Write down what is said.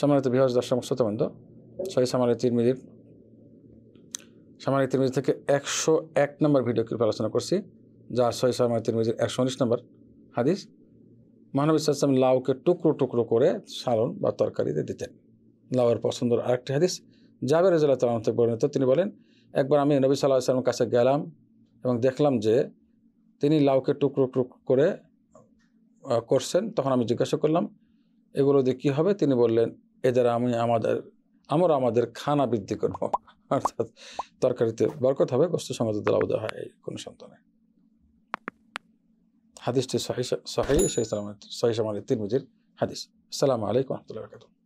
সম্মানিত বিহার দর্শক শ্রোতবন্ধ সহি সামারি তিরমিদির সামারি তিরমিজি থেকে একশো এক নম্বর ভিডিও ক্লিপ আলোচনা করছি যা সহি সামারি তিরমিজির একশো উনিশ নম্বর হাদিস মহানবী সাল্লাম লাউকে টুকরো টুকরো করে সালন বা তরকারিতে দিতেন লাউয়ের পছন্দর আরেকটি হাদিস জাবের রেজাল্লাহ তালাম থেকে বর্ণিত তিনি বলেন একবার আমি নবী সাল্লাহ সালামের কাছে গেলাম এবং দেখলাম যে তিনি লাউকে টুকরো টুকরো করে করছেন তখন আমি জিজ্ঞাসা করলাম এগুলো দিয়ে কী হবে তিনি বললেন এ দ্বারা আমি আমাদের আমরা আমাদের খানা বৃদ্ধি করব অর্থাৎ তরকারিতে বরকত হবে গোস্ত সমাজে দলাবদ হয় এই কোনো সন্তানে হাদিসটি সহি সহি সহি সামানের তিন মুজির হাদিস আসসালামু আলাইকুম রহমতুল্লাহ